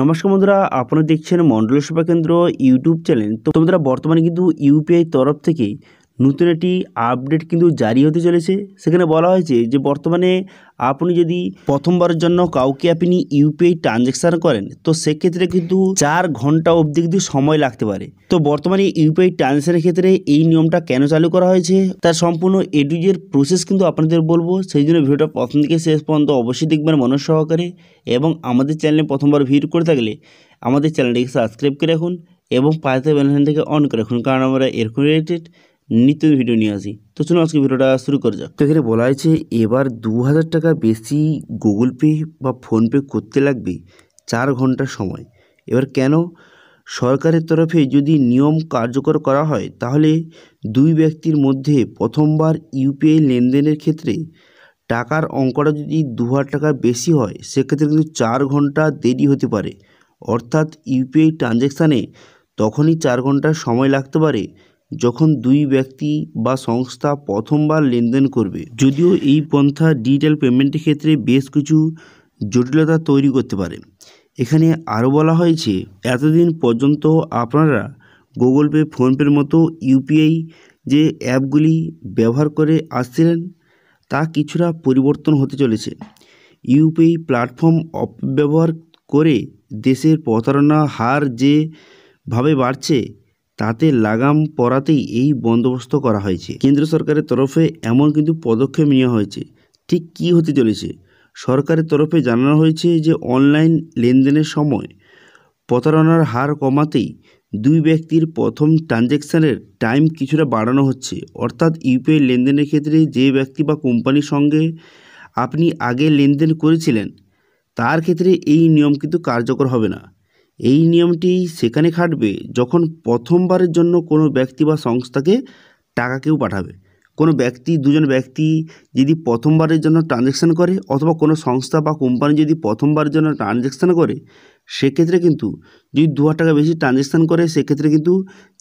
নমস্কার বন্ধুরা আপনারা দেখছেন মণ্ডল সেবা কেন্দ্র ইউটিউব চ্যানেল তো বন্ধুরা বর্তমানে কিন্তু ইউপিআই তরফ থেকে নতুন একটি আপডেট কিন্তু জারি হতে চলেছে সেখানে বলা হয়েছে যে বর্তমানে আপনি যদি প্রথমবারের জন্য কাউকে আপনি ইউপিআই ট্রানজ্যাকশান করেন তো সেক্ষেত্রে কিন্তু চার ঘন্টা অবধি কিন্তু সময় লাগতে পারে তো বর্তমানে ইউপিআই ট্রানজ্যাকশানের ক্ষেত্রে এই নিয়মটা কেন চালু করা হয়েছে তার সম্পূর্ণ এডুজের প্রসেস কিন্তু আপনাদের বলবো সেই জন্য ভিডিওটা প্রথম থেকে শেষ পর্যন্ত অবশ্যই দেখবেন মনোজ সহকারে এবং আমাদের চ্যানেলে প্রথমবার ভিড় করে থাকলে আমাদের চ্যানেলটিকে সাবস্ক্রাইব করে রাখুন এবং পাশে বেলাইন থেকে অন করে রাখুন কারণ আমরা এরকম রিলেটেড নিত্য ভিডিও নিয়ে আসি তো চলুন আজকে ভিডিওটা শুরু করে যাক তো এখানে বলা হয়েছে এবার দু হাজার টাকা বেশি গুগল পে বা ফোনপে করতে লাগবে চার ঘন্টা সময় এবার কেন সরকারের তরফে যদি নিয়ম কার্যকর করা হয় তাহলে দুই ব্যক্তির মধ্যে প্রথমবার ইউপিআই লেনদেনের ক্ষেত্রে টাকার অঙ্কটা যদি দু হাজার টাকা বেশি হয় সেক্ষেত্রে কিন্তু চার ঘন্টা দেরি হতে পারে অর্থাৎ ইউপিআই ট্রানজ্যাকশানে তখনই চার ঘন্টা সময় লাগতে পারে যখন দুই ব্যক্তি বা সংস্থা প্রথমবার লেনদেন করবে যদিও এই পন্থা ডিজিটাল পেমেন্টের ক্ষেত্রে বেশ কিছু জটিলতা তৈরি করতে পারে এখানে আরও বলা হয়েছে এতদিন পর্যন্ত আপনারা গুগল পে ফোনপের মতো ইউপিআই যে অ্যাপগুলি ব্যবহার করে আসছিলেন তা কিছুটা পরিবর্তন হতে চলেছে ইউপিআই প্ল্যাটফর্ম অপব্যবহার করে দেশের প্রতারণা হার যেভাবে বাড়ছে তাতে লাগাম পরাতেই এই বন্দোবস্ত করা হয়েছে কেন্দ্র সরকারের তরফে এমন কিন্তু পদক্ষেপ নেওয়া হয়েছে ঠিক কি হতে চলেছে সরকারের তরফে জানানো হয়েছে যে অনলাইন লেনদেনের সময় প্রতারণার হার কমাতেই দুই ব্যক্তির প্রথম ট্রানজ্যাকশানের টাইম কিছুটা বাড়ানো হচ্ছে অর্থাৎ ইউপিআই লেনদেনের ক্ষেত্রে যে ব্যক্তি বা কোম্পানির সঙ্গে আপনি আগে লেনদেন করেছিলেন তার ক্ষেত্রে এই নিয়ম কিন্তু কার্যকর হবে না এই নিয়মটি সেখানে খাটবে যখন প্রথমবারের জন্য কোনো ব্যক্তি বা সংস্থাকে টাকা কেউ পাঠাবে কোনো ব্যক্তি দুজন ব্যক্তি যদি প্রথমবারের জন্য ট্রানজ্যাকশান করে অথবা কোনো সংস্থা বা কোম্পানি যদি প্রথমবারের জন্য ট্রানজ্যাকশান করে সেক্ষেত্রে কিন্তু যদি দু টাকা বেশি ট্রানজ্যাকশান করে সেক্ষেত্রে কিন্তু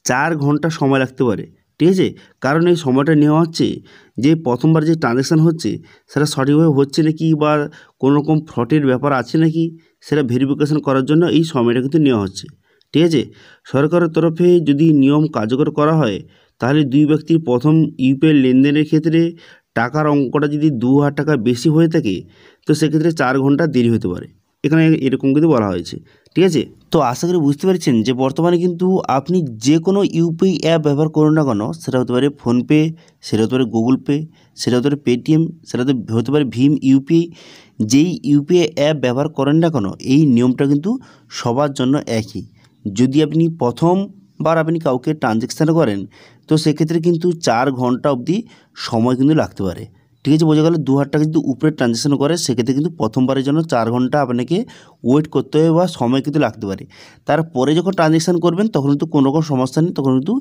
চার ঘন্টা সময় লাগতে পারে ঠিক আছে কারণ এই সময়টা নেওয়া হচ্ছে যে প্রথমবার যে ট্রানজ্যাকশান হচ্ছে সেটা সঠিকভাবে হচ্ছে নাকি বা কোনো রকম ফ্রডের ব্যাপার আছে নাকি সেটা ভেরিফিকেশান করার জন্য এই সময়টা কিন্তু নেওয়া হচ্ছে ঠিক আছে সরকারের তরফে যদি নিয়ম কার্যকর করা হয় তাহলে দুই ব্যক্তির প্রথম ইউপিআই লেনদেনের ক্ষেত্রে টাকার অঙ্কটা যদি দু হাজার টাকা বেশি হয়ে থাকে তো সেক্ষেত্রে চার ঘন্টা দেরি হতে পারে এখানে এরকম কিন্তু বলা হয়েছে ঠিক আছে তো আশা করি বুঝতে পারছেন যে বর্তমানে কিন্তু আপনি যে কোনো ইউপিআই অ্যাপ ব্যবহার করুন না কেন সেটা হতে পারে ফোনপে সেটা হতে পারে গুগল পে সেটা হতে পারে পেটিএম সেটা হতে পারে ভীম ইউপিআই যেই ইউপিআই অ্যাপ ব্যবহার করেন না কেন এই নিয়মটা কিন্তু সবার জন্য একই যদি আপনি প্রথম বার আপনি কাউকে ট্রানজ্যাকশান করেন তো সেক্ষেত্রে কিন্তু চার ঘন্টা অবধি সময় কিন্তু লাগতে পারে ঠিক আছে বোঝা গেল দু হাজার টাকা যদি উপরে ট্রানজেকশন করে সেক্ষেত্রে কিন্তু প্রথমবারের জন্য চার ঘন্টা আপনাকে ওয়েট করতে হবে বা সময় কিন্তু লাগতে পারে তারপরে যখন ট্রানজেকশান করবেন তখন কিন্তু কোনো রকম সমস্যা নেই তখন কিন্তু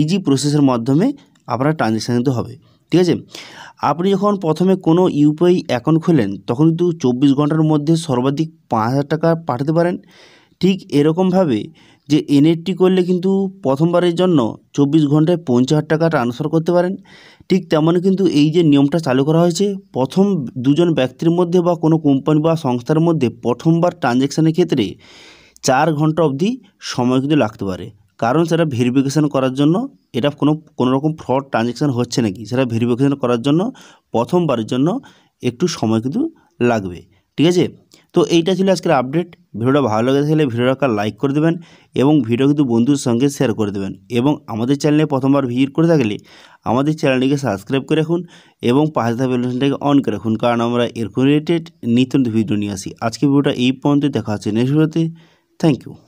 ইজি প্রসেসের মাধ্যমে আপনার ট্রানজ্যাকশান কিন্তু হবে ঠিক আছে আপনি যখন প্রথমে কোনো ইউপিআই অ্যাকাউন্ট খোলেন তখন কিন্তু চব্বিশ ঘন্টার মধ্যে সর্বাধিক পাঁচ হাজার টাকা পাঠাতে পারেন ঠিক এরকমভাবে যে এনএটি করলে কিন্তু প্রথমবারের জন্য চব্বিশ ঘন্টায় পঞ্চাশ হাজার টাকা ট্রান্সফার করতে পারেন ঠিক তেমন কিন্তু এই যে নিয়মটা চালু করা হয়েছে প্রথম দুজন ব্যক্তির মধ্যে বা কোনো কোম্পানি বা সংস্থার মধ্যে প্রথমবার ট্রানজ্যাকশানের ক্ষেত্রে চার ঘন্টা অবধি সময় কিন্তু লাগতে পারে কারণ সেটা ভেরিফিকেশান করার জন্য এটা কোনো কোনো রকম ফ্রড ট্রানজ্যাকশান হচ্ছে নাকি সেটা ভেরিফিকেশান করার জন্য প্রথমবারের জন্য একটু সময় কিন্তু লাগবে ঠিক আছে তো এইটা ছিল আজকের আপডেট ভিডিওটা ভালো লেগে থাকলে একটা লাইক করে দেবেন এবং ভিডিও কিন্তু বন্ধুর সঙ্গে শেয়ার করে দেবেন এবং আমাদের চ্যানেলে প্রথমবার ভিজিট করে থাকলে আমাদের চ্যানেলটিকে সাবস্ক্রাইব করে রাখুন এবং পাশে থাকা বেলুনটাকে অন করে রাখুন কারণ আমরা এরকম রিলেটেড নিত্য ভিডিও নিয়ে আসি আজকে ভিডিওটা এই পর্যন্ত দেখা হচ্ছে নেক্সট ভিডিওতে থ্যাংক ইউ